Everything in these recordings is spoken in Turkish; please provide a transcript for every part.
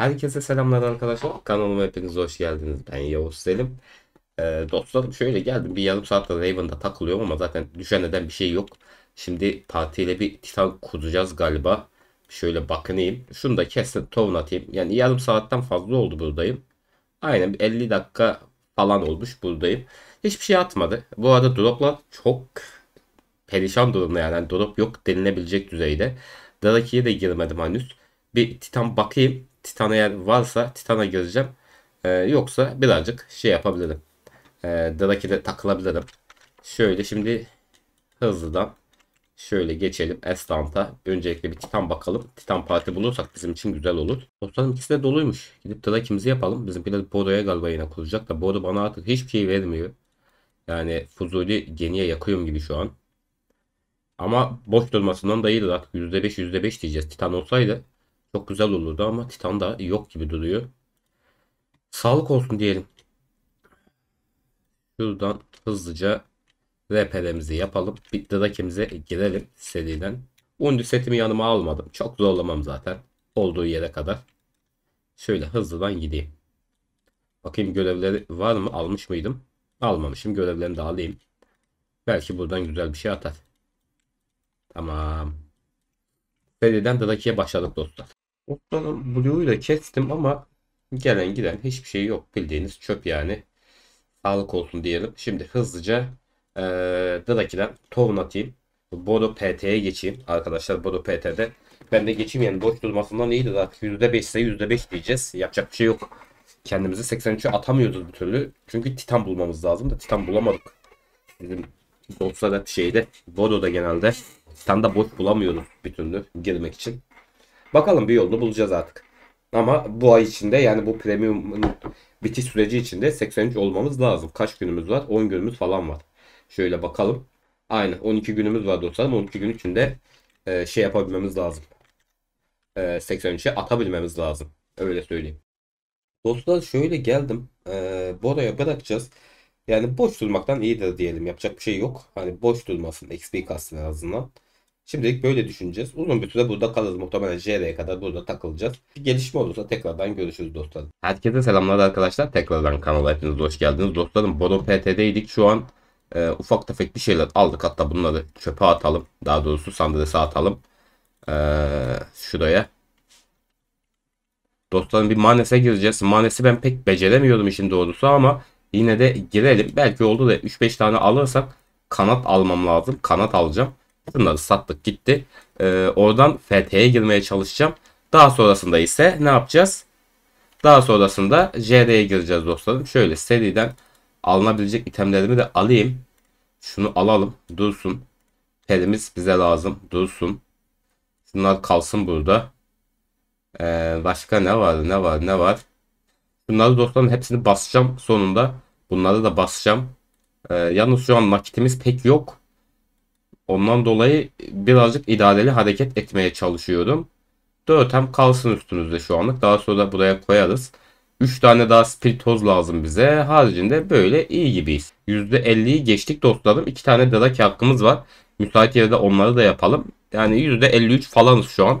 Herkese selamlar arkadaşlar. Kanalıma hepiniz hoş geldiniz. Ben Yavuz Selim. Ee, dostlarım şöyle geldim. Bir yarım saatte Raven'da takılıyorum ama zaten düşen neden bir şey yok. Şimdi partiyle bir titan kuracağız galiba. Şöyle bakınayım. Şunu da kesin torun atayım. Yani yarım saatten fazla oldu buradayım. Aynen 50 dakika falan olmuş buradayım. Hiçbir şey atmadı. Bu arada droplar çok perişan durumda yani. yani drop yok denilebilecek düzeyde. Draki'ye de girmedim henüz. Bir titan bakayım. Titan eğer varsa Titan'a gireceğim. E, ee, yoksa birazcık şey yapabilirim. E, ee, Drake'e takılabilirim. Şöyle şimdi hızlıdan şöyle geçelim Estant'a. Öncelikle bir Titan bakalım. Titan parti bulursak bizim için güzel olur. Dostlarım ikisi de doluymuş. Gidip Drake'imizi yapalım. Bizimkiler Bodo'ya galiba yine kuracak da Bodo bana artık hiçbir şey vermiyor. Yani Fuzuli geniye yakıyorum gibi şu an. Ama boş durmasından da iyidir artık. %5 %5 diyeceğiz. Titan olsaydı çok güzel olurdu ama Titan da yok gibi duruyor. Sağlık olsun diyelim. Şuradan hızlıca RP'lerimizi yapalım. Bir Drakemize girelim seriden. Undi setimi yanıma almadım. Çok zorlamam zaten. Olduğu yere kadar. Şöyle hızlıdan gideyim. Bakayım görevleri var mı? Almış mıydım? Almamışım. Görevlerini de alayım. Belki buradan güzel bir şey atar. Tamam. Seriden Draki'ye başladık dostlar. Ultranın Blue'yu da kestim ama gelen giden hiçbir şey yok. Bildiğiniz çöp yani. Sağlık olsun diyelim. Şimdi hızlıca ee, Draki'den Tovun atayım. Bodo PT'ye geçeyim. Arkadaşlar Bodo PT'de. Ben de geçeyim yani boş durmasından iyidir artık. %5 ise %5 diyeceğiz. Yapacak bir şey yok. Kendimizi 83'e atamıyoruz bir türlü. Çünkü Titan bulmamız lazım da Titan bulamadık. Bizim dostlar hep şeyde. Bodo'da genelde Titan'da boş bulamıyoruz bir türlü girmek için. Bakalım bir yolunu bulacağız artık. Ama bu ay içinde yani bu premium bitiş süreci içinde 83 olmamız lazım. Kaç günümüz var? 10 günümüz falan var. Şöyle bakalım. Aynen 12 günümüz var dostlarım. 12 gün içinde e, şey yapabilmemiz lazım. E, 83'e atabilmemiz lazım. Öyle söyleyeyim. Dostlar şöyle geldim. E, Bora'ya bırakacağız. Yani boş durmaktan iyidir diyelim. Yapacak bir şey yok. Hani boş durmasın. XP kastın en azından. Şimdilik böyle düşüneceğiz. Uzun bir süre burada kalırız. Muhtemelen JR'ye kadar burada takılacağız. Bir gelişme olursa tekrardan görüşürüz dostlarım. Herkese selamlar arkadaşlar. Tekrardan kanala hepiniz hoş geldiniz. Dostlarım Bodo PT'deydik. Şu an e, ufak tefek bir şeyler aldık. Hatta bunları çöpe atalım. Daha doğrusu sandrasa atalım. E, şuraya. Dostlarım bir manese gireceğiz. Manesi ben pek beceremiyorum işin doğrusu ama yine de girelim. Belki oldu da 3-5 tane alırsak kanat almam lazım. Kanat alacağım. Bunları sattık gitti. Ee, oradan FT'ye girmeye çalışacağım. Daha sonrasında ise ne yapacağız? Daha sonrasında JD'ye gireceğiz dostlarım. Şöyle seriden alınabilecek itemlerimi de alayım. Şunu alalım. Dursun. Perimiz bize lazım. Dursun. Şunlar kalsın burada. Ee, başka ne var? Ne var? Ne var? Bunları dostlarım hepsini basacağım sonunda. Bunları da basacağım. Ee, yalnız şu an nakitimiz pek yok. Ondan dolayı birazcık idareli hareket etmeye çalışıyorum. Dörtem kalsın üstünüzde şu anlık. Daha sonra da buraya koyarız. 3 tane daha spiritoz lazım bize. Haricinde böyle iyi gibiyiz. %50'yi geçtik dostlarım. 2 tane drake hakkımız var. Müsait yerde onları da yapalım. Yani %53 falanız şu an.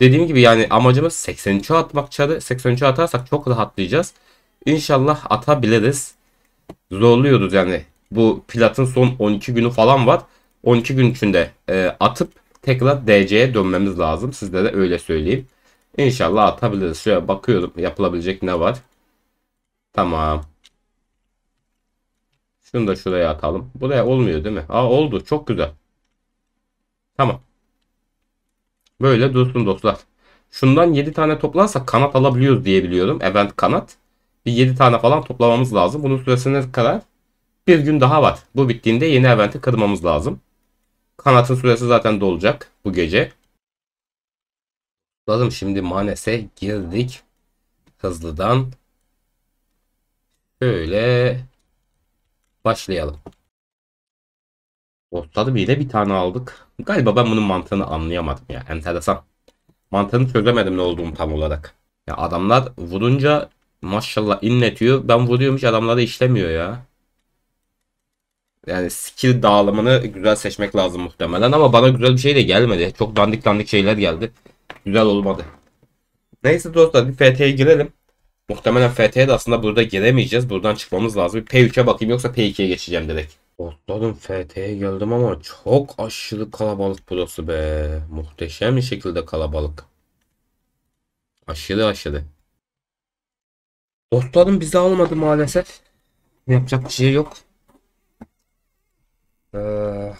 Dediğim gibi yani amacımız 83'e atmak çarı. 83'e atarsak çok rahatlayacağız. İnşallah atabiliriz. Zorluyoruz yani. Bu platın son 12 günü falan var. 12 gün içinde e, atıp tekrar DC'ye dönmemiz lazım. Sizlere de öyle söyleyeyim. İnşallah atabiliriz. Şöyle bakıyorum yapılabilecek ne var. Tamam. Şunu da şuraya atalım. Buraya olmuyor değil mi? Aa oldu. Çok güzel. Tamam. Böyle dursun dostlar. Şundan 7 tane toplarsak kanat alabiliyoruz diye biliyorum. Event kanat. Bir 7 tane falan toplamamız lazım. Bunun süresine kadar bir gün daha var. Bu bittiğinde yeni eventi kırmamız lazım. Kanatın süresi zaten dolacak bu gece. Lazım şimdi Manes'e girdik. Hızlıdan. Şöyle başlayalım. Bostadı bile bir tane aldık. Galiba ben bunun mantığını anlayamadım ya. Enteresan. Mantığını çözemedim ne olduğunu tam olarak. Ya adamlar vurunca maşallah inletiyor. Ben vuruyormuş adamlar da işlemiyor ya yani skill dağılımını güzel seçmek lazım muhtemelen ama bana güzel bir şey de gelmedi. Çok dandik dandik şeyler geldi. Güzel olmadı. Neyse dostlar bir FT'ye girelim. Muhtemelen FT'ye de aslında burada giremeyeceğiz. Buradan çıkmamız lazım. Bir P3'e bakayım yoksa P2'ye geçeceğim direkt. Dostlarım FT'ye geldim ama çok aşırı kalabalık burası be. Muhteşem bir şekilde kalabalık. Aşırı aşırı. Dostlarım bizi almadı maalesef. Yapacak bir şey yok. Ee,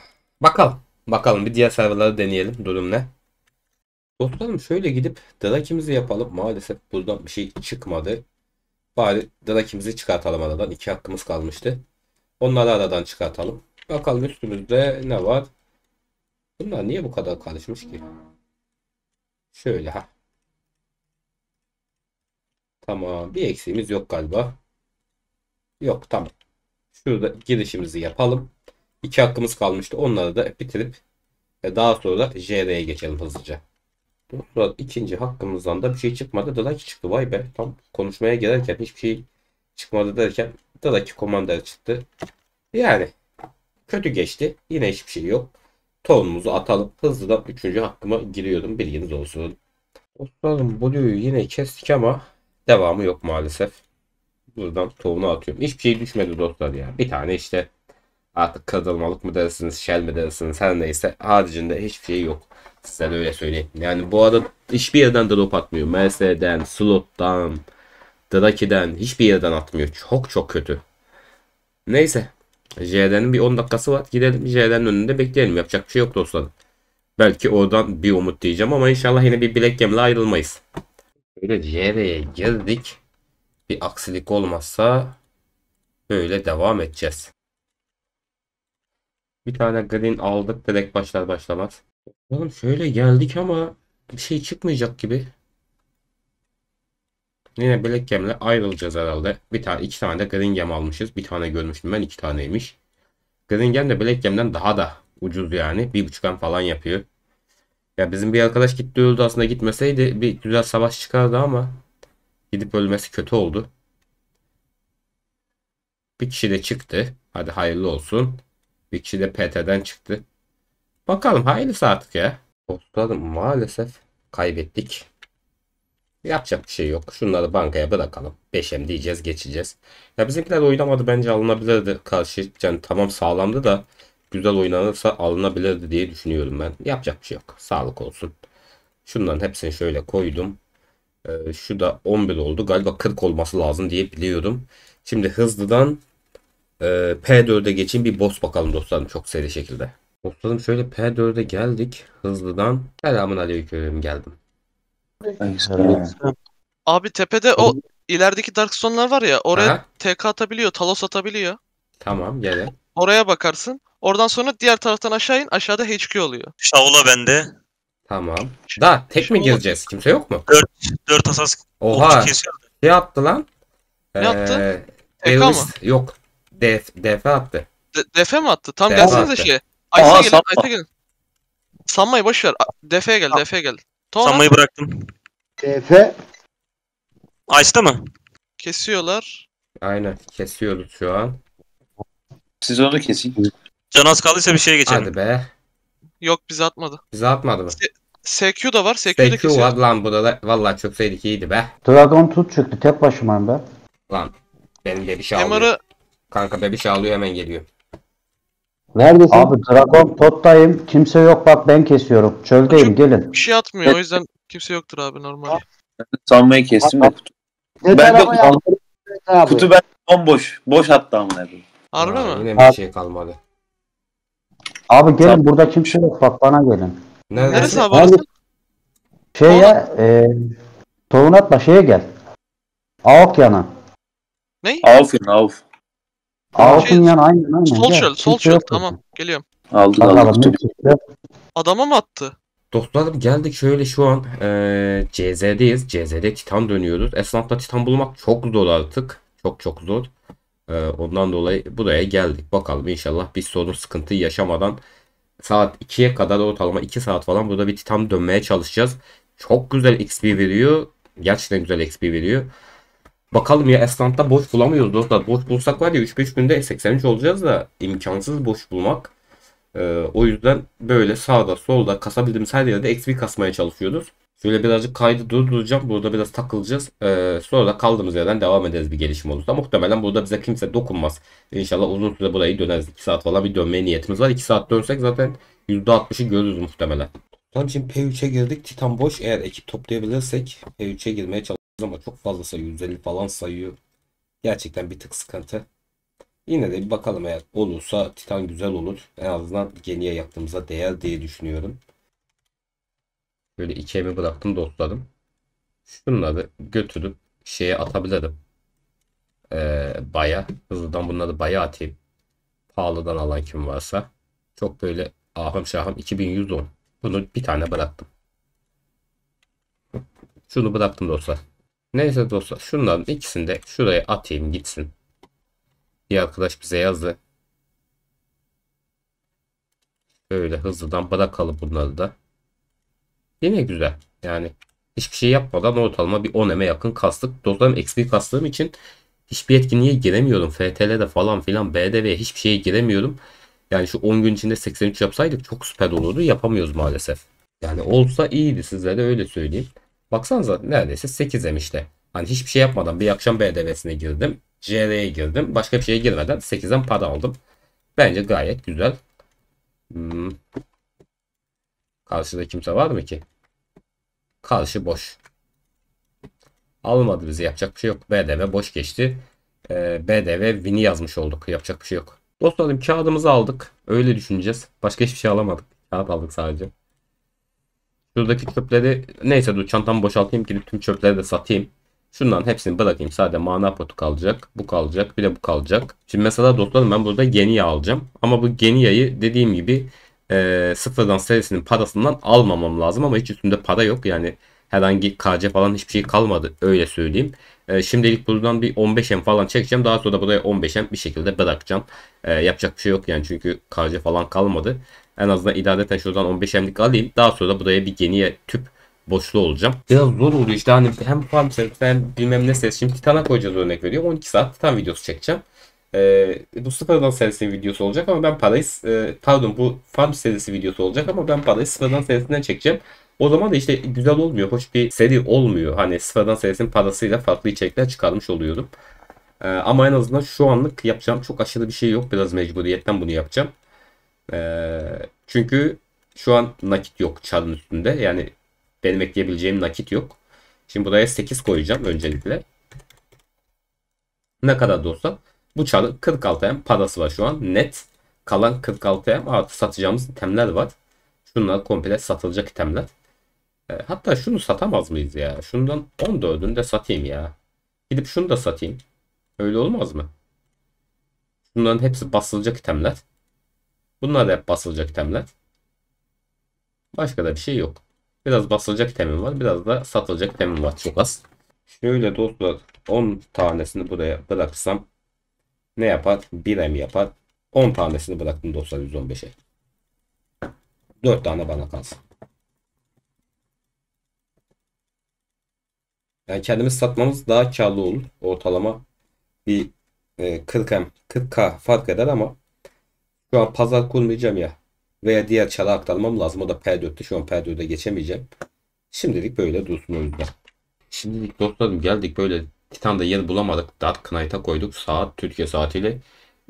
bakalım. Bakalım bir diğer serverları deneyelim durum ne. Dostlarım şöyle gidip drakimizi yapalım. Maalesef buradan bir şey çıkmadı. Bari drakimizi çıkartalım aradan. İki hakkımız kalmıştı. Onları aradan çıkartalım. Bakalım üstümüzde ne var. Bunlar niye bu kadar karışmış ki? Şöyle ha. Tamam. Bir eksiğimiz yok galiba. Yok tamam. Şurada girişimizi yapalım. 2 hakkımız kalmıştı. Onları da bitirip e, daha sonra da JR'ye geçelim hızlıca. Bu sırada ikinci hakkımızdan da bir şey çıkmadı. Dalaki çıktı. Vay be. Tam konuşmaya gelirken hiçbir şey çıkmadı derken Dalaki Commander çıktı. Yani kötü geçti. Yine hiçbir şey yok. Tonumuzu atalım. Hızlı da üçüncü hakkıma giriyordum, Bilginiz olsun. Ustalım, Blue'yu yine kestik ama devamı yok maalesef. Buradan tohumunu atıyorum. Hiçbir şey düşmedi dostlar ya. Bir tane işte Artık kırılmalık mı dersiniz, şel mi dersiniz her neyse. Haricinde hiçbir şey yok. Size de öyle söyleyeyim. Yani bu arada hiçbir yerden drop atmıyor. Merce'den, Slot'tan, Draki'den hiçbir yerden atmıyor. Çok çok kötü. Neyse. JD'nin bir 10 dakikası var. Gidelim JD'nin önünde bekleyelim. Yapacak bir şey yok dostlar. Belki oradan bir umut diyeceğim ama inşallah yine bir bilek gemle ayrılmayız. Böyle JD'ye girdik. Bir aksilik olmazsa böyle devam edeceğiz. Bir tane green aldık direkt başlar başlamaz. Oğlum şöyle geldik ama bir şey çıkmayacak gibi. Yine Black Gem'le ayrılacağız herhalde. Bir tane, iki tane de Green Gem almışız. Bir tane görmüştüm ben iki taneymiş. Green Gem de Black Gem'den daha da ucuz yani. Bir buçuk falan yapıyor. Ya bizim bir arkadaş gitti öldü aslında gitmeseydi bir güzel savaş çıkardı ama gidip ölmesi kötü oldu. Bir kişi de çıktı. Hadi hayırlı olsun. Bir kişi de PT'den çıktı. Bakalım hayırlısı artık ya. Dostlarım maalesef kaybettik. Yapacak bir şey yok. Şunları bankaya bırakalım. 5M diyeceğiz geçeceğiz. Ya bizimkiler oynamadı bence alınabilirdi. Karşı yani tamam sağlamdı da güzel oynanırsa alınabilirdi diye düşünüyorum ben. Yapacak bir şey yok. Sağlık olsun. Şunların hepsini şöyle koydum. Ee, şu da 11 oldu. Galiba 40 olması lazım diye biliyorum. Şimdi hızlıdan P4'e ee, geçeyim bir boss bakalım dostlarım çok seri şekilde. Dostlarım şöyle P4'e geldik hızlıdan. Selamun aleyküm geldim. Abi tepede o ilerideki Dark Stone'lar var ya oraya Aha. TK atabiliyor, Talos atabiliyor. Tamam gel. Oraya bakarsın. Oradan sonra diğer taraftan aşağı in. Aşağıda HQ oluyor. Şavla bende. Tamam. Da tek mi gireceğiz? Kimse yok mu? 4 4 asas. Oha. Ne yaptı lan. Ne ee, yaptı? TK mı? Yok. Def, defe attı. DF defe mi attı? Tam defe gelsenize şey. şeye. Ayta gelin, Ayta gelin. Sanmayı boş ver. Defe'ye gel, defe'ye gel. Tamam. Sanmayı bıraktım. DF. Ice'da mı? Kesiyorlar. Aynen, kesiyoruz şu an. Siz onu kesin. Can az kaldıysa bir şeye geçelim. Hadi be. Yok bizi atmadı. Bizi atmadı mı? S SQ da var. SQ, SQ da kesiyor. var lan bu da. Valla çökseydik iyiydi be. Dragon tut çıktı. Tek başımayım be. Lan. Benim de bir şey almıyor. Kanka bebiş ağlıyor hemen geliyor. Neredesin? Abi Dragon Tot'tayım. Kimse yok bak ben kesiyorum. Çöldeyim Çünkü gelin. Bir şey atmıyor o yüzden kimse yoktur abi normal. Sanmayı kestim de kutu. Ne Ben de kutu, ben bomboş. Boş hatta amına koyayım. Harbi Aa, mi? Yine bir şey kalmadı. Abi gelin burada kimse yok bak bana gelin. Neredesin? Neresi abi orası? Abi, Şeye e, tohum atma şeye gel. Aok yana. Ne? yana avf. Altın şey, yan aynen aynen. Sol çöl, sol çöl. Tamam, geliyorum. Aldı aldı. Adama mı attı? Dostlarım geldik şöyle şu an e, CZ'deyiz. CZ'de Titan dönüyoruz. Esnafta Titan bulmak çok zor artık. Çok çok zor. E, ondan dolayı buraya geldik. Bakalım inşallah bir sorun sıkıntı yaşamadan saat 2'ye kadar ortalama 2 saat falan burada bir Titan dönmeye çalışacağız. Çok güzel XP veriyor. Gerçekten güzel XP veriyor. Bakalım ya Esnaf'ta boş bulamıyoruz dostlar. Boş bulsak var ya 3-5 günde 83 olacağız da imkansız boş bulmak. Ee, o yüzden böyle sağda solda kasabildiğimiz her yerde XP kasmaya çalışıyoruz. Şöyle birazcık kaydı durduracağım. Burada biraz takılacağız. Ee, sonra da kaldığımız yerden devam ederiz bir gelişim olursa. Muhtemelen burada bize kimse dokunmaz. İnşallah uzun süre burayı döneriz. 2 saat falan bir dönme niyetimiz var. 2 saat dönsek zaten %60'ı görürüz muhtemelen. Tamam şimdi P3'e girdik. Titan boş. Eğer ekip toplayabilirsek P3'e girmeye çalışacağız ama çok fazla sayıyor. 150 falan sayıyor. Gerçekten bir tık sıkıntı. Yine de bir bakalım eğer olursa Titan güzel olur. En azından geniye yaptığımıza değer diye düşünüyorum. Böyle içemi bıraktım dostlarım. Şunları götürüp şeye atabilirim. Ee, baya. Hızlıdan bunları baya atayım. Pahalıdan alan kim varsa. Çok böyle ahım şahım 2110. Bunu bir tane bıraktım. Şunu bıraktım dostlar. Neyse dostlar şunların ikisini de şuraya atayım gitsin. Bir arkadaş bize yazdı. Böyle hızlıdan bırakalım bunları da. Yine güzel. Yani hiçbir şey yapmadan ortalama bir 10 eme yakın kastık. Dostlarım eksik kastığım için hiçbir etkinliğe giremiyorum. FTL'de falan filan BDV'ye hiçbir şeye giremiyorum. Yani şu 10 gün içinde 83 yapsaydık çok süper olurdu. Yapamıyoruz maalesef. Yani olsa iyiydi sizlere öyle söyleyeyim. Baksanıza neredeyse 8 demişti. Hani hiçbir şey yapmadan bir akşam BDV'sine girdim. JR'ye girdim. Başka bir şeye girmeden 8'den para aldım. Bence gayet güzel. Hmm. Karşıda kimse var mı ki? Karşı boş. Almadı bizi yapacak bir şey yok. BDV boş geçti. Ee, BDV win'i yazmış olduk. Yapacak bir şey yok. Dostlarım kağıdımızı aldık. Öyle düşüneceğiz. Başka hiçbir şey alamadık. Kağıt aldık sadece. Şuradaki çöpleri neyse dur çantamı boşaltayım ki tüm çöpleri de satayım. Şundan hepsini bırakayım. Sadece mana potu kalacak. Bu kalacak. Bir de bu kalacak. Şimdi mesela dostlarım ben burada Genia alacağım. Ama bu Genia'yı dediğim gibi e, sıfırdan serisinin parasından almamam lazım. Ama hiç üstünde para yok. Yani herhangi KC falan hiçbir şey kalmadı. Öyle söyleyeyim. E, şimdilik buradan bir 15M falan çekeceğim. Daha sonra buraya 15M bir şekilde bırakacağım. E, yapacak bir şey yok yani çünkü KC falan kalmadı. En azından idareten şuradan 15M'lik alayım. Daha sonra da buraya bir geniye tüp boşlu olacağım. Biraz zor oluyor işte hani hem farm servisi hem bilmem ne ses. Şimdi Titan'a koyacağız örnek veriyorum. 12 saat Titan videosu çekeceğim. Ee, bu sıfırdan serisi videosu olacak ama ben parayı e, pardon bu farm serisi videosu olacak ama ben parayı sıfırdan serisinden çekeceğim. O zaman da işte güzel olmuyor. Hoş bir seri olmuyor. Hani sıfırdan serisinin parasıyla farklı içerikler çıkarmış oluyorum. Ee, ama en azından şu anlık yapacağım çok aşırı bir şey yok. Biraz mecburiyetten bunu yapacağım. Ee, çünkü şu an nakit yok çadın üstünde. Yani benim ekleyebileceğim nakit yok. Şimdi buraya 8 koyacağım öncelikle. Ne kadar da olsa bu çarın 46M parası var şu an net. Kalan 46M artı satacağımız temler var. Şunlar komple satılacak temler. Ee, hatta şunu satamaz mıyız ya? Şundan 14'ünü de satayım ya. Gidip şunu da satayım. Öyle olmaz mı? Bunların hepsi basılacak temler. Bunlar da hep basılacak temler. Başka da bir şey yok. Biraz basılacak temim var. Biraz da satılacak temim var. Çok az. Şöyle dostlar 10 tanesini buraya bıraksam ne yapar? 1 mi yapar? 10 tanesini bıraktım dostlar 115'e. 4 tane bana kalsın. Yani kendimiz satmamız daha karlı olur. Ortalama bir 40M, e, 40K fark eder ama şu an pazar kurmayacağım ya. Veya diğer çara aktarmam lazım. O da P4'te. Şu an P4'e geçemeyeceğim. Şimdilik böyle dursun o yüzden. Şimdilik dostlarım geldik böyle Titan'da yer bulamadık. Dark Knight'a koyduk. Saat Türkiye saatiyle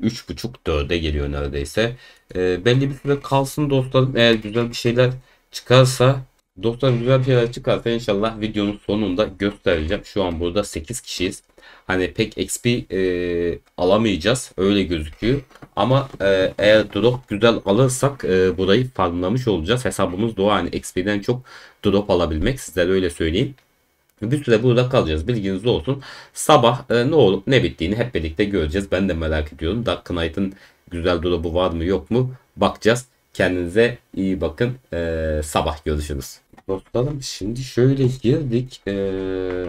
3.30-4'e geliyor neredeyse. E, belli bir süre kalsın dostlarım. Eğer güzel bir şeyler çıkarsa Dostlar güzel şeyler çıkarsa inşallah videonun sonunda göstereceğim. Şu an burada 8 kişiyiz. Hani pek XP e, alamayacağız. Öyle gözüküyor. Ama e, eğer drop güzel alırsak e, burayı farmlamış olacağız. Hesabımız doğa. Hani XP'den çok drop alabilmek. Sizlere öyle söyleyeyim. Bir süre burada kalacağız. Bilginiz olsun. Sabah e, ne olup ne bittiğini hep birlikte göreceğiz. Ben de merak ediyorum. Dark Knight'ın güzel drop'u var mı yok mu? Bakacağız. Kendinize iyi bakın. Ee, sabah görüşürüz. Dostlarım Şimdi şöyle girdik. Ee,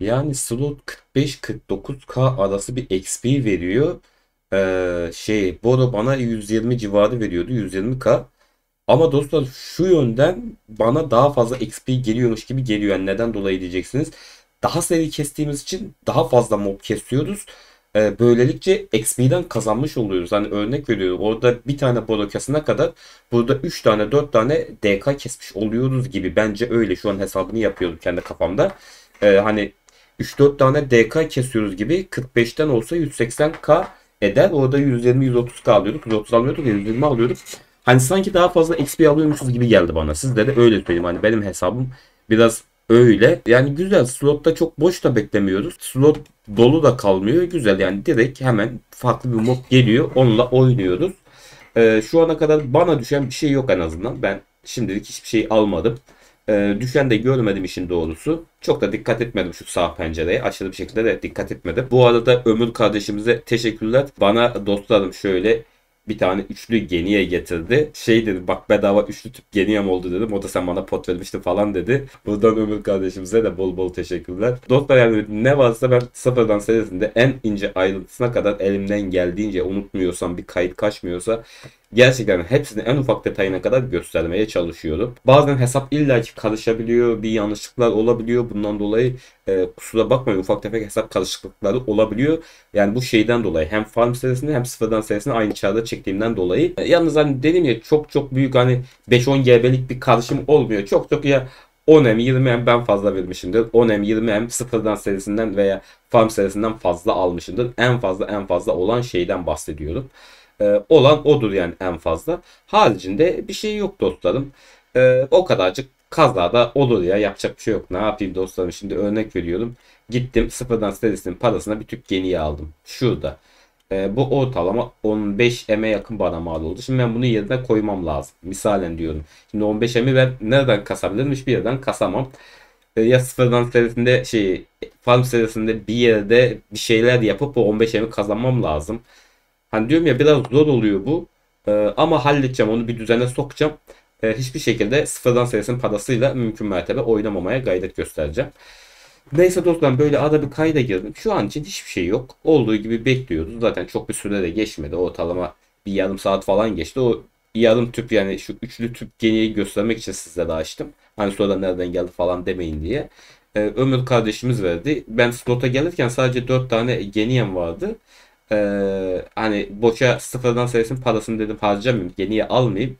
yani slot 45-49k arası bir XP veriyor. Ee, şey Boro bana 120 civarı veriyordu. 120k. Ama dostlar şu yönden bana daha fazla XP geliyormuş gibi geliyor. Yani neden dolayı diyeceksiniz. Daha seri kestiğimiz için daha fazla mob kesiyoruz e, böylelikle XP'den kazanmış oluyoruz. Hani örnek veriyorum orada bir tane bola kadar burada 3 tane 4 tane DK kesmiş oluyoruz gibi. Bence öyle şu an hesabını yapıyorum kendi kafamda. E, hani 3-4 tane DK kesiyoruz gibi 45'ten olsa 180K eder. Orada 120-130K alıyorduk. 130 alıyorduk ya 120 alıyorduk. Hani sanki daha fazla XP alıyormuşuz gibi geldi bana. Sizde de öyle söyleyeyim. Hani benim hesabım biraz öyle. Yani güzel slotta çok boş da beklemiyoruz. Slot dolu da kalmıyor. Güzel yani direkt hemen farklı bir mod geliyor. Onunla oynuyoruz. Ee, şu ana kadar bana düşen bir şey yok en azından. Ben şimdilik hiçbir şey almadım. Ee, düşen de görmedim işin doğrusu. Çok da dikkat etmedim şu sağ pencereye. Aşırı bir şekilde de dikkat etmedim. Bu arada Ömür kardeşimize teşekkürler. Bana dostlarım şöyle bir tane üçlü geniye getirdi. Şey dedi bak bedava üçlü tüp geniyem oldu dedim. O da sen bana pot vermişti falan dedi. Buradan Ömür kardeşimize de bol bol teşekkürler. Dostlar yani ne varsa ben sıfırdan serisinde en ince ayrıntısına kadar elimden geldiğince unutmuyorsam bir kayıt kaçmıyorsa gerçekten hepsini en ufak detayına kadar göstermeye çalışıyorum. Bazen hesap illaki karışabiliyor, bir yanlışlıklar olabiliyor. Bundan dolayı e, kusura bakmayın ufak tefek hesap karışıklıkları olabiliyor. Yani bu şeyden dolayı hem farm serisinde hem sıfırdan serisinde aynı çağda çektiğimden dolayı. E, yalnız hani dedim ya çok çok büyük hani 5-10 GB'lik bir karışım olmuyor. Çok çok ya 10M 20M ben fazla vermişimdir. 10M 20M sıfırdan serisinden veya farm serisinden fazla almışımdır. En fazla en fazla olan şeyden bahsediyorum. Ee, olan odur yani en fazla. Haricinde bir şey yok dostlarım. E, o kadarcık kazada olur ya yapacak bir şey yok. Ne yapayım dostlarım şimdi örnek veriyorum. Gittim sıfırdan serisinin parasına bir tüp geniye aldım. Şurada. E, bu ortalama 15 eme yakın bana mal oldu. Şimdi ben bunu yerine koymam lazım. Misalen diyorum. Şimdi 15 emi ben nereden kasabilirim? Hiçbir yerden kasamam. E, ya sıfırdan serisinde şey farm serisinde bir yerde bir şeyler yapıp o 15 emi kazanmam lazım. Hani diyorum ya biraz zor oluyor bu. E, ama halledeceğim onu bir düzene sokacağım. E, hiçbir şekilde sıfırdan sayısının parasıyla mümkün mertebe oynamamaya gayret göstereceğim. Neyse dostlar böyle ara bir kayda girdim. Şu an için hiçbir şey yok. Olduğu gibi bekliyordu Zaten çok bir süre de geçmedi. Ortalama bir yarım saat falan geçti. O yarım tüp yani şu üçlü tüp geniyi göstermek için sizlere açtım. Hani sonradan nereden geldi falan demeyin diye. Ee, Ömür kardeşimiz verdi. Ben slota gelirken sadece 4 tane geniyem vardı. Ee, hani boşa sıfırdan sayısın parasını dedim harcamayayım. Geniye almayayım.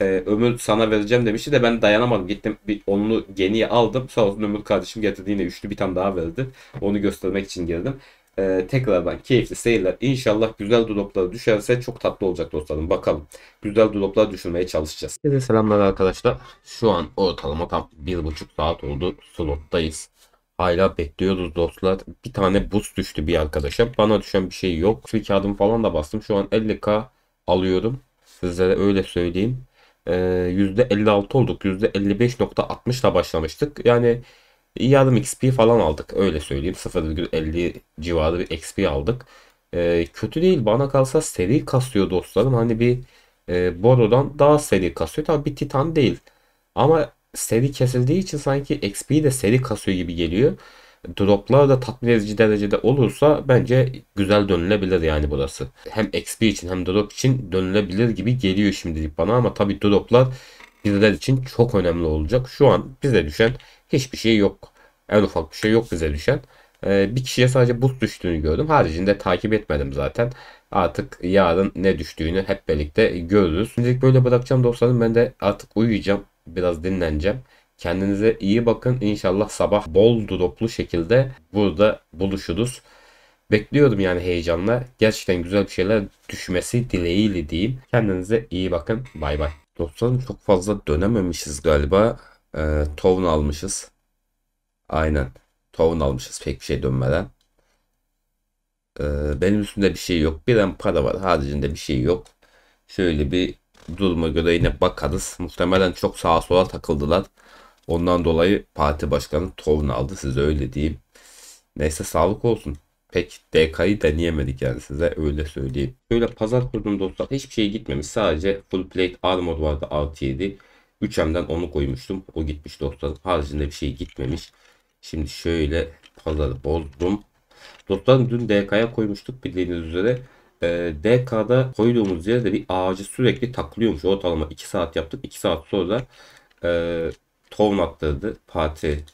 Ee, ömür sana vereceğim demişti de ben dayanamadım. Gittim bir onlu geniye aldım. Sağ olsun Ömür kardeşim getirdi yine üçlü bir tane daha verdi. Onu göstermek için geldim Ee, tekrardan keyifli seyirler. İnşallah güzel droplar düşerse çok tatlı olacak dostlarım. Bakalım. Güzel droplar düşürmeye çalışacağız. Size selamlar arkadaşlar. Şu an ortalama tam 1,5 saat oldu. Slottayız. Hala bekliyoruz dostlar. Bir tane boost düştü bir arkadaşa. Bana düşen bir şey yok. Free kağıdım falan da bastım. Şu an 50k alıyorum. Sizlere öyle söyleyeyim. Ee, %56 olduk. %55.60 da başlamıştık. Yani yarım XP falan aldık. Öyle söyleyeyim. 0,50 civarı bir XP aldık. Ee, kötü değil. Bana kalsa seri kasıyor dostlarım. Hani bir e, Boro'dan daha seri kasıyor. Tabi bir Titan değil. Ama seri kesildiği için sanki XP'yi de seri kasıyor gibi geliyor. Droplar da tatmin edici derecede olursa bence güzel dönülebilir yani burası. Hem XP için hem drop için dönülebilir gibi geliyor şimdilik bana ama tabi droplar bizler için çok önemli olacak. Şu an bize düşen hiçbir şey yok. En ufak bir şey yok bize düşen. Ee, bir kişiye sadece boost düştüğünü gördüm. Haricinde takip etmedim zaten. Artık yarın ne düştüğünü hep birlikte görürüz. Şimdilik böyle bırakacağım dostlarım. Ben de artık uyuyacağım biraz dinleneceğim. Kendinize iyi bakın. İnşallah sabah bol droplu şekilde burada buluşuruz. Bekliyorum yani heyecanla. Gerçekten güzel bir şeyler düşmesi dileğiyle diyeyim. Kendinize iyi bakın. Bay bay. Dostlarım çok fazla dönememişiz galiba. Ee, Tovun almışız. Aynen. Tovun almışız pek bir şey dönmeden. Ee, benim üstümde bir şey yok. Bir an para var. Haricinde bir şey yok. Şöyle bir duruma göre yine bakarız. Muhtemelen çok sağa sola takıldılar. Ondan dolayı parti başkanı torunu aldı size öyle diyeyim. Neyse sağlık olsun. Pek DK'yı deneyemedik yani size öyle söyleyeyim. Böyle pazar kurdum dostlar hiçbir şey gitmemiş. Sadece full plate armor vardı 67. 7. 3M'den onu koymuştum. O gitmiş dostlar. Haricinde bir şey gitmemiş. Şimdi şöyle pazarı bozdum. Dostlarım dün DK'ya koymuştuk bildiğiniz üzere e, ee, DK'da koyduğumuz yerde bir ağacı sürekli taklıyormuş. Ortalama 2 saat yaptık. 2 saat sonra e, Tovun attırdı parti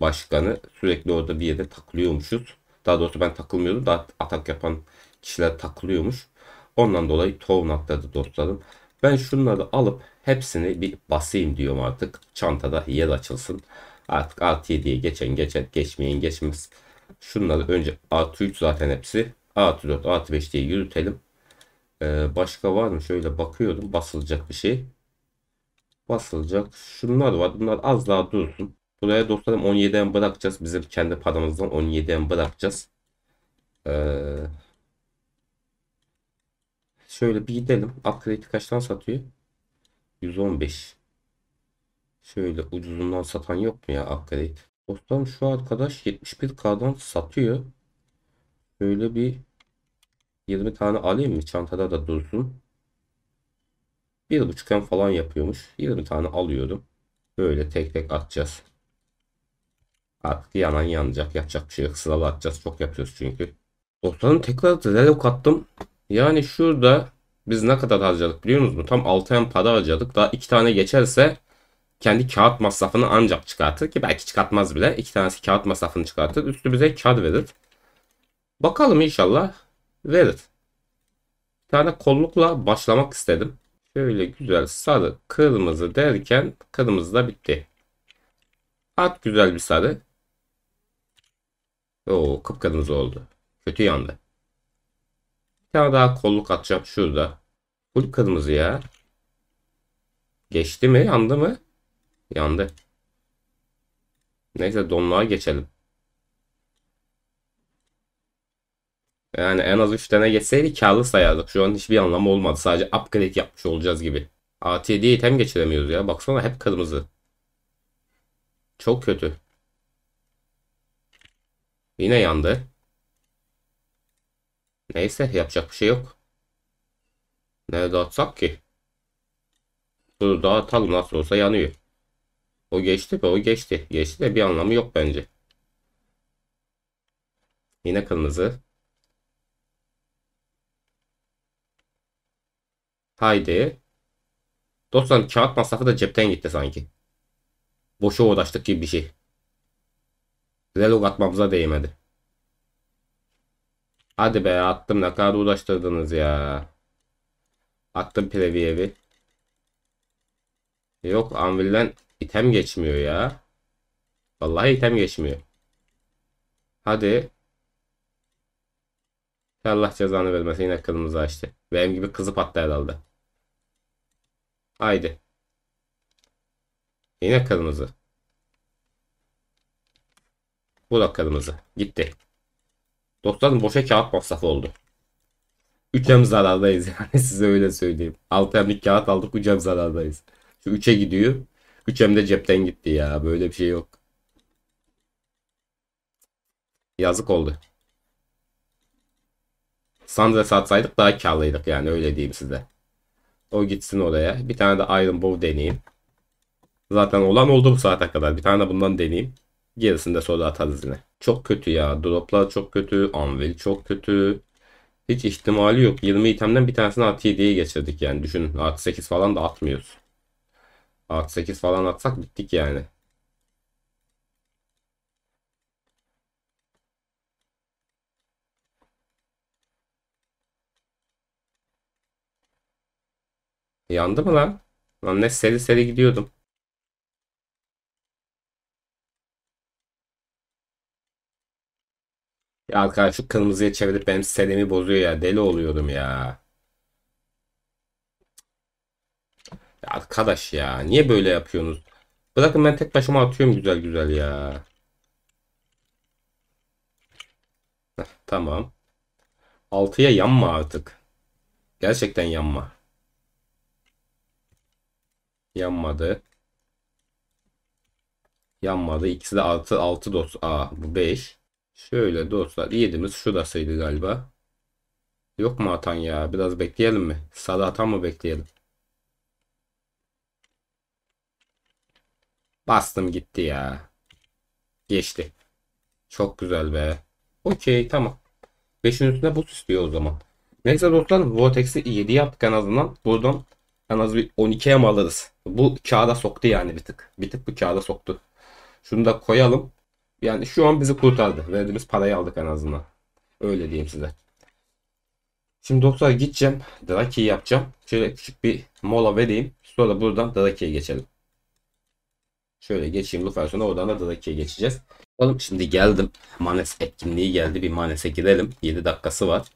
başkanı. Sürekli orada bir yere taklıyormuşuz. Daha doğrusu ben takılmıyordum da atak yapan kişiler takılıyormuş. Ondan dolayı Tovun attırdı dostlarım. Ben şunları alıp hepsini bir basayım diyorum artık. Çantada yer açılsın. Artık artı 7'ye geçen geçer geçmeyen geçmez. Şunları önce artı 3 zaten hepsi. A artı 4 A 5 diye yürütelim. Ee, başka var mı? Şöyle bakıyorum. Basılacak bir şey. Basılacak. Şunlar var. Bunlar az daha dursun. Buraya dostlarım 17'den bırakacağız. Bizim kendi paramızdan 17'den bırakacağız. Ee, şöyle bir gidelim. Upgrade kaçtan satıyor? 115. Şöyle ucuzundan satan yok mu ya upgrade? Dostlarım şu arkadaş 71K'dan satıyor. Şöyle bir 20 tane alayım mı? Çantada da dursun. 1.5M falan yapıyormuş. 20 tane alıyorum. Böyle tek tek atacağız. Artık yanan yanacak. Yapacak bir şey yok. Sıralı atacağız. Çok yapıyoruz çünkü. Dostlarım tekrar relok attım. Yani şurada biz ne kadar harcadık biliyor musunuz? Tam 6M para harcadık. Daha 2 tane geçerse kendi kağıt masrafını ancak çıkartır ki belki çıkartmaz bile. İki tanesi kağıt masrafını çıkartır. Üstü bize kar verir. Bakalım inşallah verir. Bir tane kollukla başlamak istedim. Şöyle güzel sarı kırmızı derken kırmızı da bitti. At güzel bir sarı. Oo kıpkırmızı oldu. Kötü yandı. Bir tane daha kolluk atacağım şurada. Full kırmızı ya. Geçti mi? Yandı mı? Yandı. Neyse donluğa geçelim. Yani en az 3 tane geçseydi karlı sayardık. Şu an hiçbir anlamı olmadı. Sadece upgrade yapmış olacağız gibi. ATD item geçiremiyoruz ya. Baksana hep kırmızı. Çok kötü. Yine yandı. Neyse yapacak bir şey yok. Nerede atsak ki? Bunu dağıtalım nasıl olsa yanıyor. O geçti mi? O geçti. Geçti de bir anlamı yok bence. Yine kırmızı. Haydi. Dostlar kağıt masrafı da cepten gitti sanki. Boşa uğraştık gibi bir şey. Relog atmamıza değmedi. Hadi be attım ne kadar uğraştırdınız ya. Attım previevi. E, yok anvilden item geçmiyor ya. Vallahi item geçmiyor. Hadi. Allah cezanı vermesin yine kırmızı açtı. Benim gibi kızıp attı herhalde. Haydi. Yine kırmızı. Bu da kırmızı. Gitti. Dostlarım boşa kağıt masrafı oldu. 3 hem zarardayız yani size öyle söyleyeyim. 6 hemlik kağıt aldık 3 hem zarardayız. Şu üçe gidiyor. 3 hem de cepten gitti ya. Böyle bir şey yok. Yazık oldu. Sandra satsaydık daha karlıydık yani öyle diyeyim size. O gitsin oraya. Bir tane de Iron Bow deneyeyim. Zaten olan oldu bu saate kadar. Bir tane de bundan deneyeyim. Gerisini de sonra atarız yine. Çok kötü ya. Droplar çok kötü. Anvil çok kötü. Hiç ihtimali yok. 20 itemden bir tanesini artı 7'ye geçirdik yani. Düşünün artı 8 falan da atmıyoruz. Artı 8 falan atsak bittik yani. Yandı mı lan? Lan ne seri seri gidiyordum. Ya arkadaş şu kırmızıya çevirip benim serimi bozuyor ya. Deli oluyordum ya. ya arkadaş ya. Niye böyle yapıyorsunuz? Bırakın ben tek başıma atıyorum güzel güzel ya. Heh, tamam. Altıya yanma artık. Gerçekten yanma. Yanmadı. Yanmadı. İkisi de 6 6 dost. Aa bu 5. Şöyle dostlar 7'miz şurasıydı galiba. Yok mu atan ya? Biraz bekleyelim mi? Sarı atan mı bekleyelim? Bastım gitti ya. Geçti. Çok güzel be. Okey tamam. 5'in üstüne bu istiyor o zaman. Neyse dostlar Vortex'i 7 yaptık en azından. Buradan en az bir 12'ye mi alırız? Bu kağıda soktu yani bir tık. Bir tık bu kağıda soktu. Şunu da koyalım. Yani şu an bizi kurtardı. Verdiğimiz parayı aldık en azından. Öyle diyeyim size. Şimdi doktora gideceğim. Draki'yi yapacağım. Şöyle küçük bir mola vereyim. Sonra buradan Draki'ye geçelim. Şöyle geçeyim Lufer sonra oradan da Draki'ye geçeceğiz. Bakalım şimdi geldim. Manes etkinliği geldi. Bir Manes'e girelim. 7 dakikası var.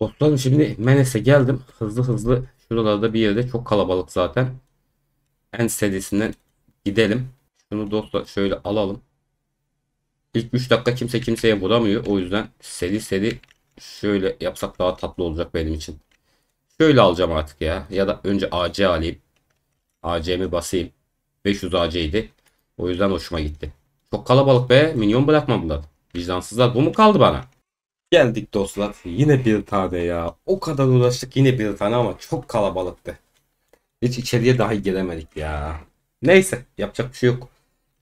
Dostlarım şimdi Manes'e geldim. Hızlı hızlı Şuralarda bir yerde çok kalabalık zaten. En serisine gidelim. Şunu dostlar şöyle alalım. İlk 3 dakika kimse kimseye vuramıyor. O yüzden seri seri şöyle yapsak daha tatlı olacak benim için. Şöyle alacağım artık ya. Ya da önce AC alayım. AC'mi basayım. 500 AC idi. O yüzden hoşuma gitti. Çok kalabalık be. Minyon bırakma bunlar. Vicdansızlar bu mu kaldı bana? Geldik dostlar. Yine bir tane ya. O kadar uğraştık yine bir tane ama çok kalabalıktı. Hiç içeriye dahi giremedik ya. Neyse yapacak bir şey yok.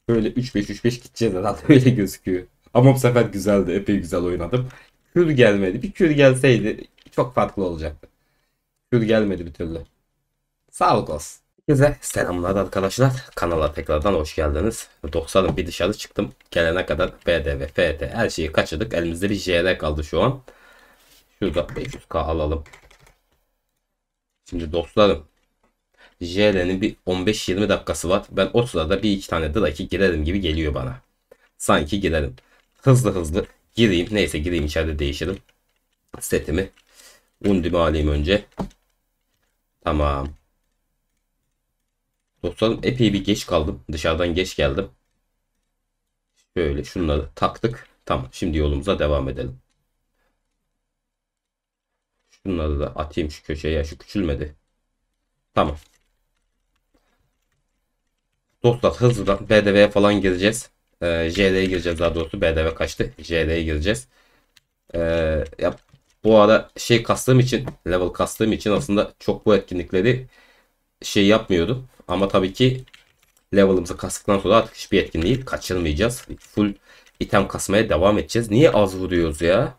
Böyle 3-5-3-5 gideceğiz herhalde öyle gözüküyor. Ama bu sefer güzeldi. Epey güzel oynadım. Kür gelmedi. Bir kür gelseydi çok farklı olacaktı. Kür gelmedi bir türlü. Sağlık olsun. Herkese selamlar arkadaşlar. Kanala tekrardan hoş geldiniz. 90'ın bir dışarı çıktım. Gelene kadar BD ve FD her şeyi kaçırdık. Elimizde bir JR kaldı şu an. Şurada 500k alalım. Şimdi dostlarım. JR'nin bir 15-20 dakikası var. Ben o sırada bir iki tane draki girerim gibi geliyor bana. Sanki girerim. Hızlı hızlı gireyim. Neyse gireyim içeride değişirim. Setimi. Undimi alayım önce. Tamam. Dostlarım epey bir geç kaldım. Dışarıdan geç geldim. Şöyle şunları taktık. Tamam şimdi yolumuza devam edelim. Şunları da atayım şu köşeye. Şu küçülmedi. Tamam. Dostlar hızlıdan BDV'ye falan gireceğiz. Ee, JD'ye gireceğiz daha doğrusu. BDV kaçtı. JD'ye gireceğiz. Ee, ya, bu arada şey kastığım için level kastığım için aslında çok bu etkinlikleri şey yapmıyordum. Ama tabii ki level'ımızı kastıktan sonra artık hiçbir etkinliği kaçırmayacağız. Full item kasmaya devam edeceğiz. Niye az vuruyoruz ya?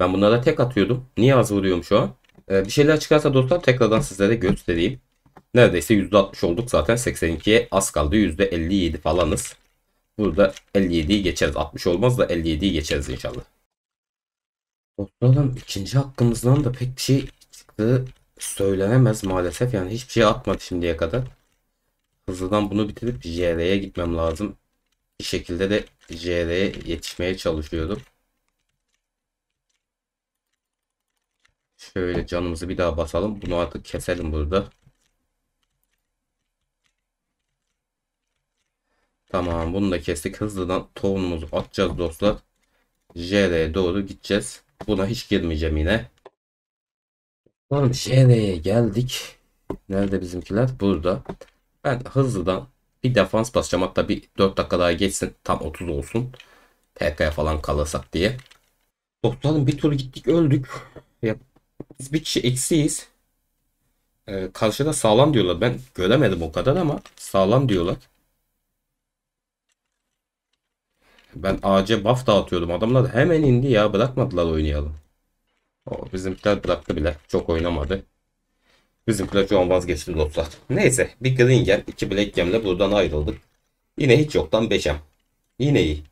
Ben bunlara tek atıyordum. Niye az vuruyorum şu an? Ee, bir şeyler çıkarsa dostlar tekrardan sizlere göstereyim. Neredeyse %60 olduk zaten. 82'ye az kaldı. %57 falanız. Burada 57'yi geçeriz. 60 olmaz da 57'yi geçeriz inşallah. Dostlarım ikinci hakkımızdan da pek bir şey çıktı söylenemez maalesef. Yani hiçbir şey atmadı şimdiye kadar. Hızlıdan bunu bitirip JR'ye gitmem lazım. Bir şekilde de JR'ye yetişmeye çalışıyordum. Şöyle canımızı bir daha basalım. Bunu artık keselim burada. Tamam bunu da kestik. Hızlıdan tohumumuzu atacağız dostlar. JR'ye doğru gideceğiz. Buna hiç girmeyeceğim yine. Tamam JN'ye geldik. Nerede bizimkiler? Burada. Ben hızlıdan bir defans basacağım. Hatta bir 4 dakika daha geçsin. Tam 30 olsun. PK'ya falan kalırsak diye. Toplanın bir tur gittik öldük. Ya, biz bir kişi eksiyiz. Ee, karşıda sağlam diyorlar. Ben göremedim o kadar ama sağlam diyorlar. Ben AC buff dağıtıyordum. Adamlar hemen indi ya. Bırakmadılar oynayalım. O bizimkiler bıraktı bile. Çok oynamadı. Bizimkiler şu an vazgeçti dostlar. Neyse bir green gem, iki black gemle buradan ayrıldık. Yine hiç yoktan 5 Yine iyi.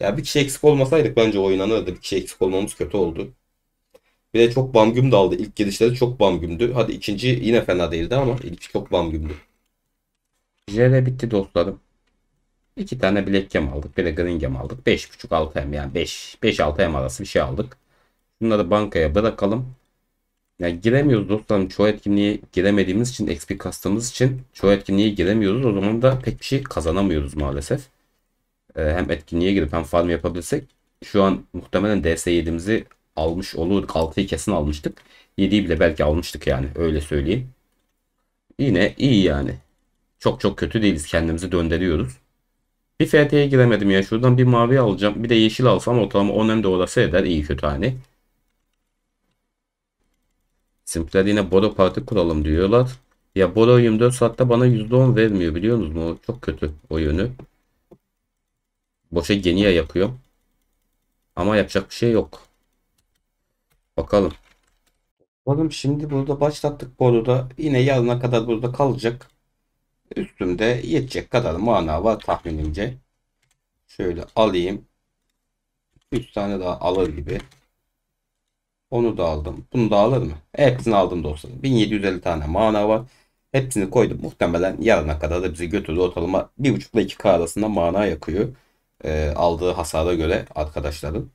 Ya bir kişi eksik olmasaydık bence oynanırdı. Bir kişi eksik olmamız kötü oldu. Bir de çok bamgüm de aldı. İlk girişleri çok bamgümdü. Hadi ikinci yine fena değildi ama ilk çok bamgümdü. Jere bitti dostlarım. İki tane black gem aldık. Bir de green gem aldık. 5.5-6M yani 5-6M arası bir şey aldık. Şunları bankaya bırakalım. Yani giremiyoruz dostlarım. Çoğu etkinliğe giremediğimiz için, XP kastığımız için çoğu etkinliğe giremiyoruz. O zaman da pek bir şey kazanamıyoruz maalesef. Ee, hem etkinliğe girip hem farm yapabilirsek, Şu an muhtemelen DS7'imizi almış olur. 6'yı kesin almıştık. 7'yi bile belki almıştık yani öyle söyleyeyim. Yine iyi yani. Çok çok kötü değiliz. Kendimizi döndürüyoruz. Bir FT'ye giremedim ya. Şuradan bir mavi alacağım. Bir de yeşil alsam ortalama 10 hem de orası eder. iyi kötü hani. Simple yine Boro Parti kuralım diyorlar. Ya Boro 24 saatte bana %10 vermiyor biliyor musunuz? çok kötü o yönü. Boşa geniye yapıyorum. Ama yapacak bir şey yok. Bakalım. Bakalım şimdi burada başlattık Boro'da. Yine yarına kadar burada kalacak. Üstümde yetecek kadar mana var tahminimce. Şöyle alayım. 3 tane daha alır gibi. Onu da aldım. Bunu da alır mı? Hepsini aldım dostlarım. 1750 tane mana var. Hepsini koydum. Muhtemelen yarına kadar da bizi götürdü. Ortalama 1.5 ile 2K arasında mana yakıyor. E, aldığı hasara göre arkadaşlarım.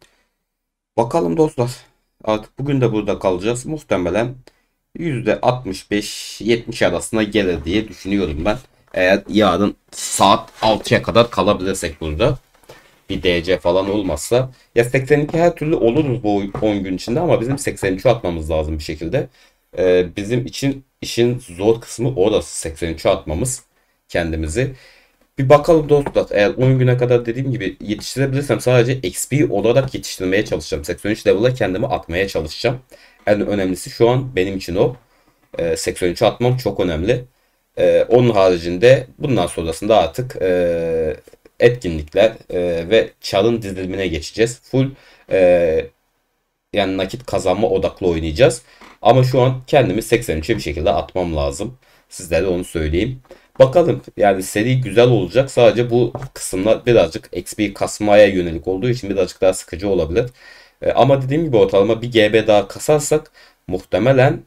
Bakalım dostlar. Artık bugün de burada kalacağız. Muhtemelen %65-70 arasına gelir diye düşünüyorum ben. Eğer yarın saat 6'ya kadar kalabilirsek burada bir DC falan olmazsa ya 82 her türlü olur bu 10 gün içinde ama bizim 83 atmamız lazım bir şekilde. Ee, bizim için işin zor kısmı orası 83 atmamız kendimizi. Bir bakalım dostlar eğer 10 güne kadar dediğim gibi yetiştirebilirsem sadece XP olarak yetiştirmeye çalışacağım. 83 level'a kendimi atmaya çalışacağım. En önemlisi şu an benim için o. Ee, 83 atmam çok önemli. Ee, onun haricinde bundan sonrasında artık ee, etkinlikler e, ve çalın dizilimine geçeceğiz. Full e, yani nakit kazanma odaklı oynayacağız. Ama şu an kendimi 83'e bir şekilde atmam lazım. Sizlere onu söyleyeyim. Bakalım yani seri güzel olacak. Sadece bu kısımlar birazcık XP kasmaya yönelik olduğu için birazcık daha sıkıcı olabilir. E, ama dediğim gibi ortalama bir GB daha kasarsak muhtemelen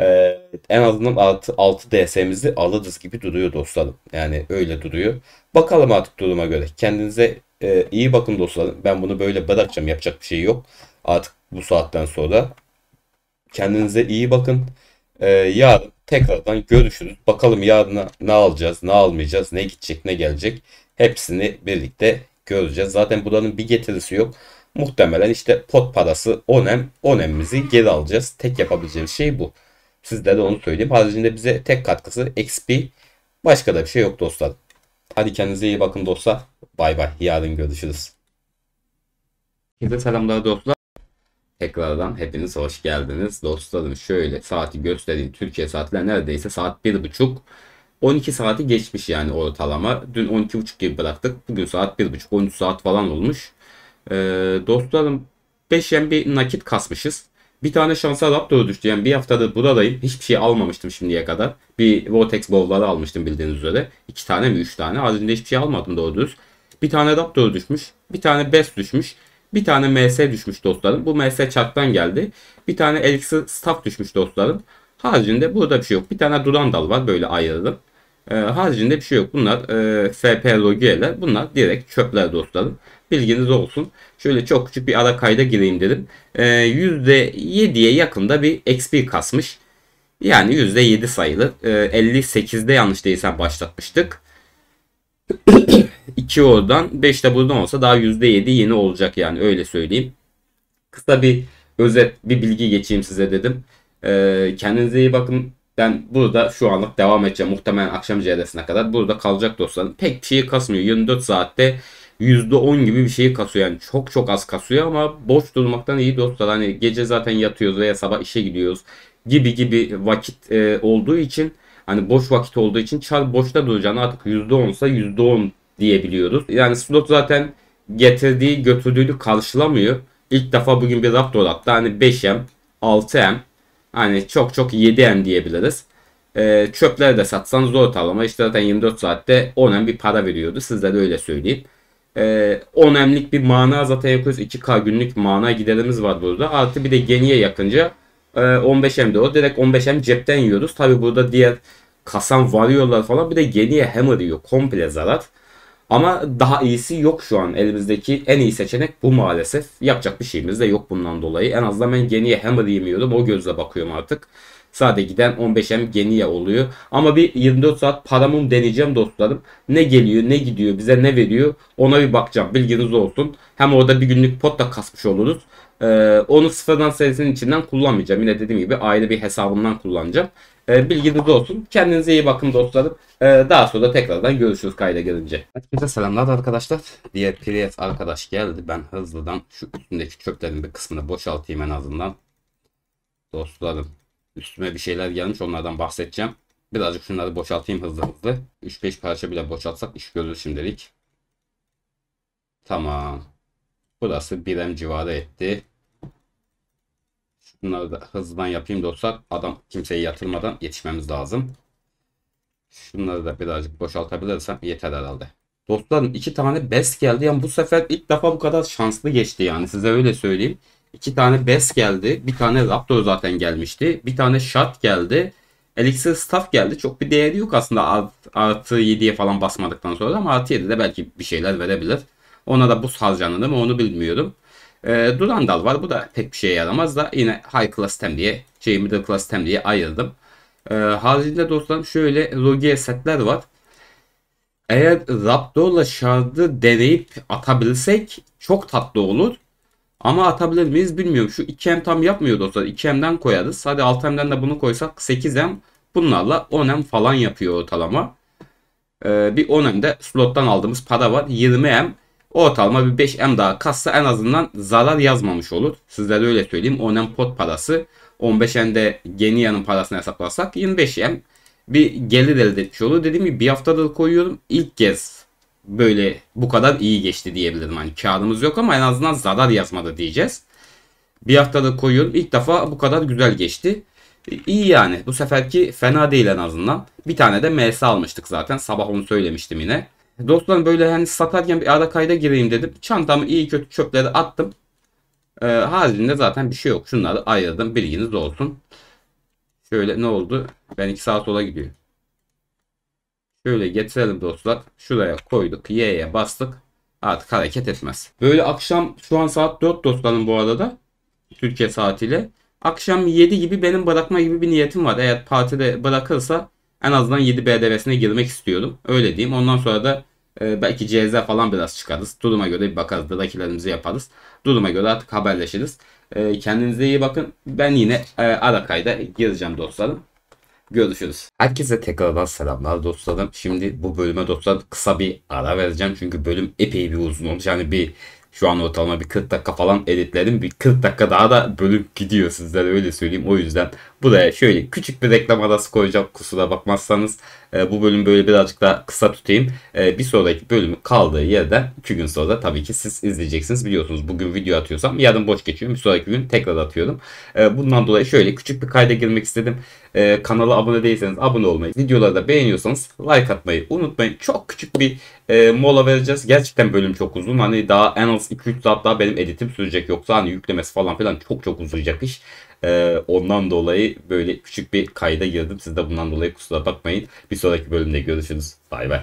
e, en azından 6, 6 DS'mizi alırız gibi duruyor dostlarım. Yani öyle duruyor. Bakalım artık duruma göre. Kendinize e, iyi bakın dostlarım. Ben bunu böyle bırakacağım. Yapacak bir şey yok. Artık bu saatten sonra. Kendinize iyi bakın. E, yarın tekrardan görüşürüz. Bakalım yarına ne alacağız, ne almayacağız, ne gidecek, ne gelecek. Hepsini birlikte göreceğiz. Zaten buranın bir getirisi yok. Muhtemelen işte pot parası onem, onemimizi geri alacağız. Tek yapabileceğimiz şey bu. Sizlere onu söyleyeyim. Haricinde bize tek katkısı XP. Başka da bir şey yok dostlarım. Hadi kendinize iyi bakın dostlar. Bay bay. Yarın görüşürüz. Herkese selamlar dostlar. Tekrardan hepiniz hoş geldiniz. Dostlarım şöyle saati göstereyim. Türkiye saatler neredeyse saat 1.30. 12 saati geçmiş yani ortalama. Dün 12.30 gibi bıraktık. Bugün saat 1.30 13 saat falan olmuş. Ee, dostlarım 5 bir nakit kasmışız. Bir tane şansa adaptörü düştü. Yani bir haftadır buradayım. Hiçbir şey almamıştım şimdiye kadar. Bir Vortex bowl'ları almıştım bildiğiniz üzere. iki tane mi üç tane. Haricinde hiçbir şey almadım doğru düz. Bir tane adaptörü düşmüş. Bir tane best düşmüş. Bir tane MS düşmüş dostlarım. Bu MS çarptan geldi. Bir tane Elixir staff düşmüş dostlarım. Haricinde burada bir şey yok. Bir tane duran dal var böyle ayırdım. Ee, haricinde bir şey yok. Bunlar e, FP logiler Bunlar direkt çöpler dostlarım. Bilginiz olsun. Şöyle çok küçük bir ara kayda gireyim dedim. E, ee, %7'ye yakında bir XP kasmış. Yani %7 sayılı. E, ee, 58'de yanlış değilsen başlatmıştık. 2 oradan 5 de buradan olsa daha %7 yeni olacak yani öyle söyleyeyim. Kısa bir özet bir bilgi geçeyim size dedim. E, kendinize iyi bakın. Ben burada şu anlık devam edeceğim. Muhtemelen akşam CD'sine kadar burada kalacak dostlarım. Pek bir şeyi kasmıyor. 24 saatte %10 gibi bir şeyi kasıyor. Yani çok çok az kasıyor ama boş durmaktan iyi dostlar. Hani gece zaten yatıyoruz veya sabah işe gidiyoruz gibi gibi vakit e, olduğu için hani boş vakit olduğu için çar boşta duracağını artık %10'sa %10 diyebiliyoruz. Yani slot zaten getirdiği götürdüğünü karşılamıyor. İlk defa bugün bir Raptor attı. Hani 5M, 6M hani çok çok 7M diyebiliriz. E, çöpleri de satsan zor tavlama. İşte zaten 24 saatte 10M bir para veriyordu. Sizlere öyle söyleyeyim e, ee, 10 bir mana zaten yapıyoruz. 2K günlük mana giderimiz var burada. Artı bir de geniye yakınca e, 15M de o. Direkt 15M cepten yiyoruz. Tabi burada diğer kasan varıyorlar falan. Bir de geniye hammer yiyor. Komple zarar. Ama daha iyisi yok şu an. Elimizdeki en iyi seçenek bu maalesef. Yapacak bir şeyimiz de yok bundan dolayı. En azından ben geniye hammer yemiyordum. O gözle bakıyorum artık. Sade giden 15M Geniye oluyor. Ama bir 24 saat paramım deneyeceğim dostlarım. Ne geliyor ne gidiyor bize ne veriyor ona bir bakacağım bilginiz olsun. Hem orada bir günlük pot da kasmış oluruz. Ee, onu sıfırdan serisinin içinden kullanmayacağım. Yine dediğim gibi ayrı bir hesabından kullanacağım. Ee, bilginiz olsun. Kendinize iyi bakın dostlarım. Ee, daha sonra da tekrardan görüşürüz kayda gelince. Herkese selamlar arkadaşlar. Diğer Priyet arkadaş geldi. Ben hızlıdan şu üstündeki çöplerin bir kısmını boşaltayım en azından. Dostlarım Üstüme bir şeyler gelmiş onlardan bahsedeceğim. Birazcık şunları boşaltayım hızlı hızlı. 3-5 parça bile boşaltsak iş görür şimdilik. Tamam. Burası 1M civarı etti. Şunları da hızdan yapayım dostlar. Adam kimseyi yatırmadan yetişmemiz lazım. Şunları da birazcık boşaltabilirsem yeter herhalde. Dostlarım iki tane best geldi. Yani bu sefer ilk defa bu kadar şanslı geçti yani. Size öyle söyleyeyim. İki tane Bes geldi. Bir tane Raptor zaten gelmişti. Bir tane Shard geldi. Elixir Staff geldi. Çok bir değeri yok aslında art, artı 7'ye falan basmadıktan sonra ama artı 7'de belki bir şeyler verebilir. Ona da buz harcanır mı onu bilmiyorum. E, Durandal var. Bu da pek bir şeye yaramaz da yine High Class Tem diye şey Middle Class Tem diye ayırdım. E, haricinde dostlarım şöyle Rogier setler var. Eğer Raptor'la şardı deneyip atabilirsek çok tatlı olur. Ama atabilir miyiz bilmiyorum. Şu 2M tam yapmıyor dostlar. 2M'den koyarız. Hadi 6M'den de bunu koysak 8M. Bunlarla 10M falan yapıyor ortalama. Ee, bir 10 mde slottan aldığımız para var. 20M. o Ortalama bir 5M daha kassa en azından zarar yazmamış olur. Sizlere öyle söyleyeyim. 10M pot parası. 15 mde de Genia'nın parasını hesaplarsak 25M bir gelir elde etmiş olur. Dediğim gibi bir haftadır koyuyorum. İlk kez böyle bu kadar iyi geçti diyebilirim. Hani kağıdımız yok ama en azından zarar yazmadı diyeceğiz. Bir haftada koyun İlk defa bu kadar güzel geçti. E, iyi yani. Bu seferki fena değil en azından. Bir tane de MS almıştık zaten. Sabah onu söylemiştim yine. Dostlarım böyle hani satarken bir ara kayda gireyim dedim. Çantamı iyi kötü çöpleri attım. Ee, haricinde zaten bir şey yok. Şunları ayırdım. Bilginiz olsun. Şöyle ne oldu? Ben iki saat sola gidiyor. Şöyle getirelim dostlar. Şuraya koyduk. Y'ye bastık. Artık hareket etmez. Böyle akşam şu an saat 4 dostlarım bu arada. Türkiye saatiyle. Akşam 7 gibi benim bırakma gibi bir niyetim var. Eğer partide bırakırsa en azından 7 BDV'sine girmek istiyorum. Öyle diyeyim. Ondan sonra da e, belki CZ falan biraz çıkarız. Duruma göre bir bakarız. Drakilerimizi yaparız. Duruma göre artık haberleşiriz. E, kendinize iyi bakın. Ben yine e, Arakay'da gireceğim dostlarım. Görüşürüz. Herkese tekrardan selamlar dostlarım. Şimdi bu bölüme dostlar kısa bir ara vereceğim. Çünkü bölüm epey bir uzun olmuş. Yani bir şu an ortalama bir 40 dakika falan editledim. Bir 40 dakika daha da bölüm gidiyor sizlere öyle söyleyeyim. O yüzden buraya şöyle küçük bir reklam arası koyacağım. Kusura bakmazsanız. E, bu bölüm böyle birazcık daha kısa tutayım. E, bir sonraki bölümü kaldığı yerden 2 gün sonra tabii ki siz izleyeceksiniz. Biliyorsunuz bugün video atıyorsam yarın boş geçiyorum. Bir sonraki gün tekrar atıyorum. E, bundan dolayı şöyle küçük bir kayda girmek istedim. E, kanala abone değilseniz abone olmayı, videoları da beğeniyorsanız like atmayı unutmayın. Çok küçük bir e, mola vereceğiz. Gerçekten bölüm çok uzun. Hani daha en az 2-3 saat daha benim editim sürecek. Yoksa hani yüklemesi falan filan çok çok uzayacak iş. Ee, ondan dolayı böyle küçük bir kayda girdim. Siz de bundan dolayı kusura bakmayın. Bir sonraki bölümde görüşürüz. Bay bay.